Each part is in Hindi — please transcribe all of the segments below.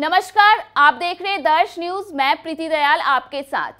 नमस्कार आप देख रहे दर्श न्यूज मैं प्रीति दयाल आपके साथ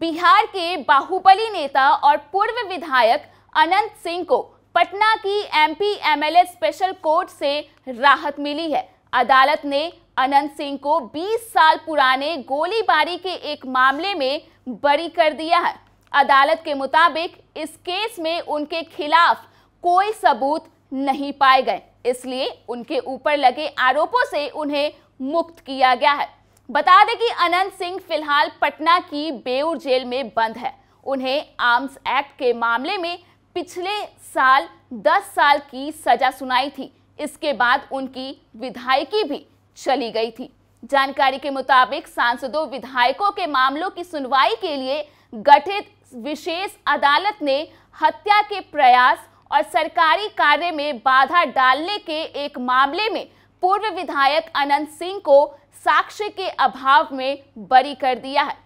बिहार के बाहुबली नेता और पूर्व विधायक अनंत सिंह को पटना की एमपी एमएलए स्पेशल कोर्ट से राहत मिली है अदालत ने अनंत सिंह को 20 साल पुराने गोलीबारी के एक मामले में बरी कर दिया है अदालत के मुताबिक इस केस में उनके खिलाफ कोई सबूत नहीं पाए गए इसलिए उनके ऊपर लगे आरोपों से उन्हें मुक्त किया गया है बता दें कि अनंत सिंह फिलहाल पटना की बेऊर जेल में बंद है उन्हें आर्म्स एक्ट के मामले में पिछले साल 10 साल की सजा सुनाई थी इसके बाद उनकी विधायकी भी चली गई थी जानकारी के मुताबिक सांसदों विधायकों के मामलों की सुनवाई के लिए गठित विशेष अदालत ने हत्या के प्रयास और सरकारी कार्य में बाधा डालने के एक मामले में पूर्व विधायक अनंत सिंह को साक्ष्य के अभाव में बरी कर दिया है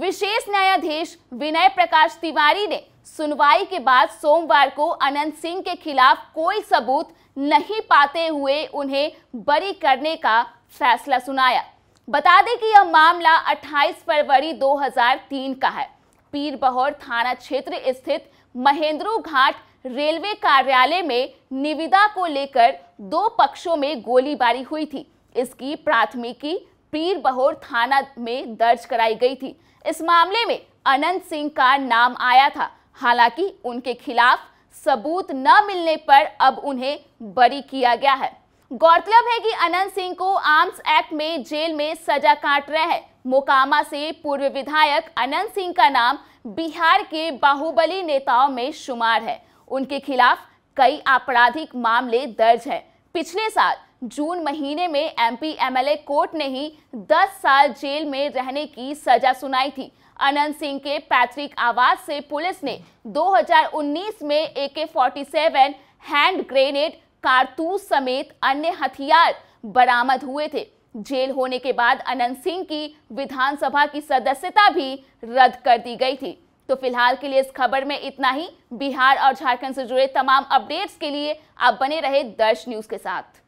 विशेष न्यायाधीश विनय प्रकाश तिवारी ने सुनवाई के बाद सोमवार को अनंत सिंह के खिलाफ कोई सबूत नहीं पाते हुए उन्हें बरी करने का फैसला सुनाया बता दें कि यह मामला 28 फरवरी 2003 का है पीर बहोर थाना क्षेत्र स्थित महेंद्रू घाट रेलवे कार्यालय में निविदा को लेकर दो पक्षों में गोलीबारी हुई थी इसकी प्राथमिकी पीर बहोर थाना में दर्ज कराई गई थी इस मामले में अनंत सिंह का नाम आया था हालांकि उनके खिलाफ सबूत न मिलने पर अब उन्हें बरी किया गया है गौरतलब है कि अनंत सिंह को आर्म्स एक्ट में जेल में सजा काट रहे हैं मोकामा से पूर्व विधायक अनंत सिंह का नाम बिहार के बाहुबली नेताओं में शुमार है उनके खिलाफ कई आपराधिक मामले दर्ज हैं पिछले साल जून महीने में एमपी एमएलए कोर्ट ने ही 10 साल जेल में रहने की सजा सुनाई थी अनंत सिंह के पैतृक आवास से पुलिस ने 2019 में ए के फोर्टी हैंड ग्रेनेड कारतूस समेत अन्य हथियार बरामद हुए थे जेल होने के बाद अनंत सिंह की विधानसभा की सदस्यता भी रद्द कर दी गई थी तो फिलहाल के लिए इस खबर में इतना ही बिहार और झारखंड से जुड़े तमाम अपडेट्स के लिए आप बने रहे दर्श न्यूज के साथ